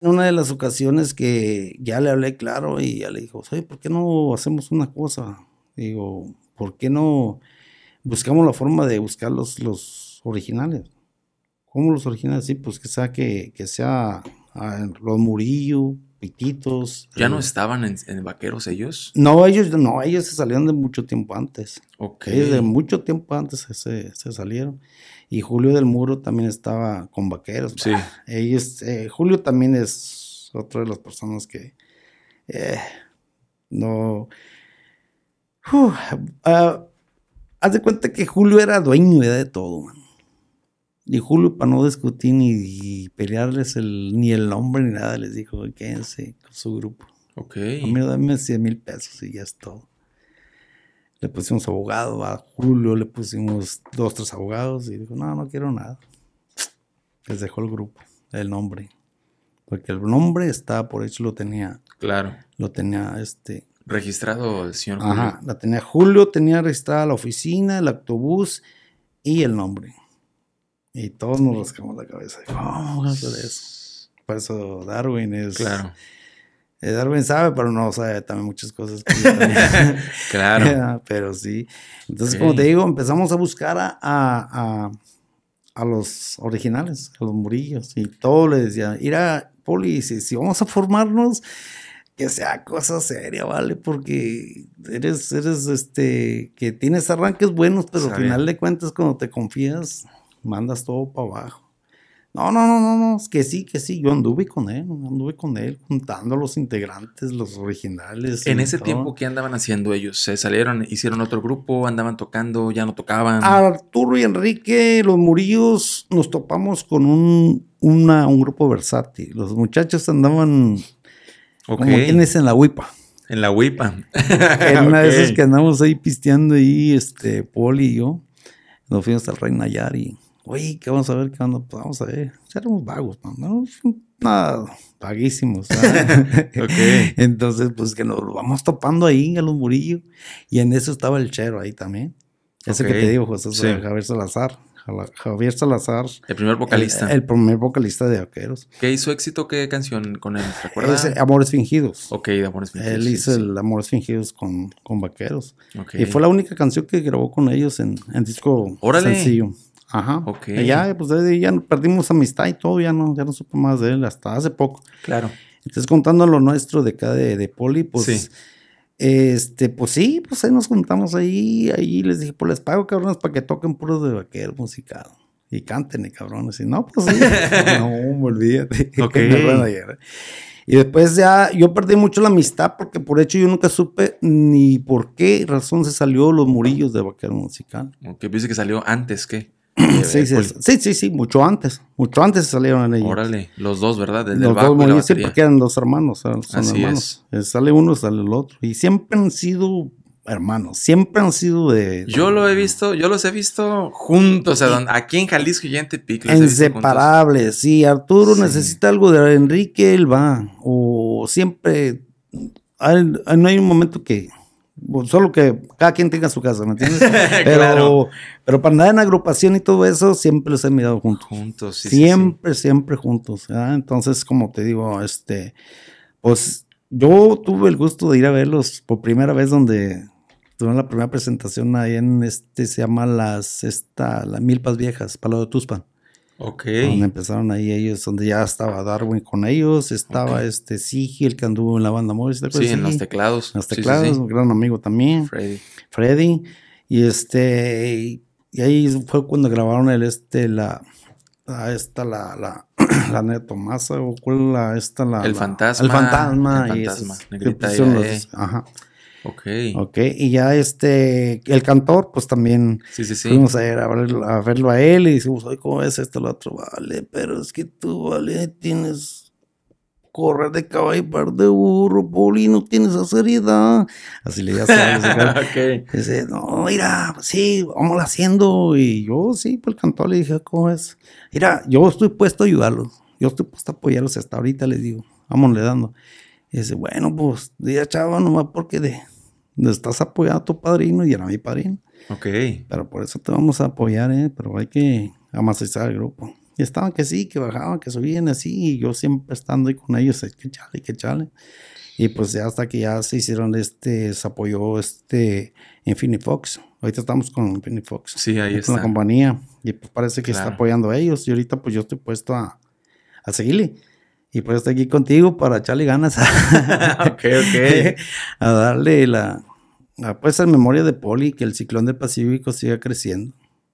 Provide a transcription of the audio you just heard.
una de las ocasiones que ya le hablé claro y ya le dijo, oye, ¿por qué no hacemos una cosa? Digo, ¿por qué no buscamos la forma de buscar los, originales? ¿Cómo los originales? Sí, pues que sea, que, que sea ah, los Murillo, Pititos. ¿Ya no eh, estaban en, vaqueros ellos? No, ellos no, ellos se salieron de mucho tiempo antes. Ok. de mucho tiempo antes se, se salieron. Y Julio del Muro también estaba con Vaqueros. Sí. Eh, Julio también es otra de las personas que eh, no... Ah, haz de cuenta que Julio era dueño de todo, man. Y Julio, para no discutir ni, pelearles ni el nombre ni nada, les dijo, quédense con su grupo. Ok. A mí dame 100 mil pesos y ya es todo. Le pusimos abogado a Julio, le pusimos dos, tres abogados y dijo, no, no quiero nada. Les dejó el grupo, el nombre. Porque el nombre está, por hecho lo tenía. Claro. Lo tenía este. Registrado el señor Julio. Ajá, la tenía Julio, tenía registrada la oficina, el autobús y el nombre. Y todos nos rascamos la cabeza. vamos a hacer eso? Por eso Darwin es. Claro. Eh, Darwin sabe, pero no sabe también muchas cosas. claro. Ah, pero sí. Entonces, como te digo, empezamos a buscar a, a, los originales, a los murillos, y todo les decía, ir a Poli, si, si vamos a formarnos, que sea cosa seria, ¿vale? Porque eres, eres, este, que tienes arranques buenos, pero al final de cuentas, cuando te confías, mandas todo para abajo. No, no, no, no, es que sí, que sí, yo anduve con él, anduve con él, juntando a los integrantes, los originales. En ese tiempo, ¿qué andaban haciendo ellos? ¿Se salieron, hicieron otro grupo, andaban tocando, ya no tocaban? Arturo y Enrique, los Murillos, nos topamos con un, una, un grupo versátil. Los muchachos andaban, okay. como en la huipa. En la huipa. una de esas que andamos ahí pisteando ahí, este, Poli y yo, nos fuimos al Rey Nayari. Oye, ¿qué vamos a ver? ¿Qué pues, vamos a ver. Éramos vagos, no, nada, vaguísimos. Entonces, pues que nos vamos topando ahí en los murillos. Y en eso estaba el chero ahí también. Ese que te digo, José Javier Salazar. Javier Salazar. El primer vocalista. El, primer vocalista de Vaqueros. ¿Qué hizo éxito? ¿Qué canción con él? Amores Fingidos. Ok, de Amores Fingidos. Él hizo el Amores Fingidos con, con Vaqueros. Y fue la única canción que grabó con ellos en, disco sencillo. Ajá. Ok. ya, pues ya perdimos amistad y todo, ya no, ya no supo más de él hasta hace poco. Claro. Entonces, contando lo nuestro de acá de, Poli, pues. Sí. Este, pues sí, pues ahí nos juntamos ahí, ahí les dije, pues les pago, cabrones, para que toquen puros de vaquero Musical Y cántenle, cabrones. Y no, pues sí. no, olvídate. Ok. Y después ya yo perdí mucho la amistad porque por hecho yo nunca supe ni por qué razón se salió los murillos de Vaquero Musical. Ok, pues, dice que salió antes que. Sí, sí, sí, mucho antes. Mucho antes salieron ellos. Órale, los dos, ¿verdad? El los dos, porque eran dos hermanos. Son hermanos. Eh, sale uno, sale el otro. Y siempre han sido hermanos. Siempre han sido de. Yo lo he visto, yo los he visto juntos, o aquí en Jalisco y en Tepic. inseparables, sí. Arturo necesita algo de Enrique, él va. O siempre. no hay un momento que pues, solo que cada quien tenga su casa, ¿me entiendes? Pero, claro. pero para nada en agrupación y todo eso, siempre los he mirado juntos. Juntos, sí. Siempre, siempre juntos. Entonces, como te digo, este, pues yo tuve el gusto de ir a verlos por primera vez donde tuve la primera presentación ahí en este, se llama las, esta, la Milpas Viejas, Palo de Tuspan. Ok. Donde empezaron ahí ellos, donde ya estaba Darwin con ellos, estaba este Sigil que anduvo en la banda móvil, ¿te sí, en los teclados. En los teclados, un gran amigo también. Freddy. Freddy. Y este, y ahí fue cuando grabaron el este, la, la esta, la, la, la Netomasa, o cuál la, esta, la. El fantasma. El fantasma. El fantasma. Negrita, eh. ajá. Ok. Ok, y ya este, el cantor, pues también sí, sí, sí. fuimos a, a, verlo, a, él y decimos, ¿cómo es esto, lo otro? Vale, pero es que tú, vale, tienes correr de caballo y par de burro, Poli, no tienes esa seriedad. Así le sabes. Ok. Dice, no, mira, sí, vamos haciendo. Y yo, sí, pues el cantor le dije, ¿cómo es? Mira, yo estoy puesto a ayudarlos. Yo estoy puesto a apoyarlos hasta ahorita, les digo. Vámonos dando. Y dice, bueno, pues, día chava, nomás porque de, estás apoyado a tu padrino y era mi padrino. Ok. Pero por eso te vamos a apoyar, ¿eh? Pero hay que amasizar el grupo. Y estaban que sí, que bajaban, que subían así. Y yo siempre estando ahí con ellos, que chale, que chale. Y pues ya hasta que ya se hicieron este, se apoyó este Infinity Fox. Ahorita estamos con Infinity Fox. Sí, ahí está. Con la compañía. Y pues parece que está apoyando a ellos. Y ahorita pues yo estoy puesto a, a seguirle. Y pues estoy aquí contigo para echarle ganas a, darle la, a, pues, en memoria de Poli, que el ciclón del Pacífico siga creciendo.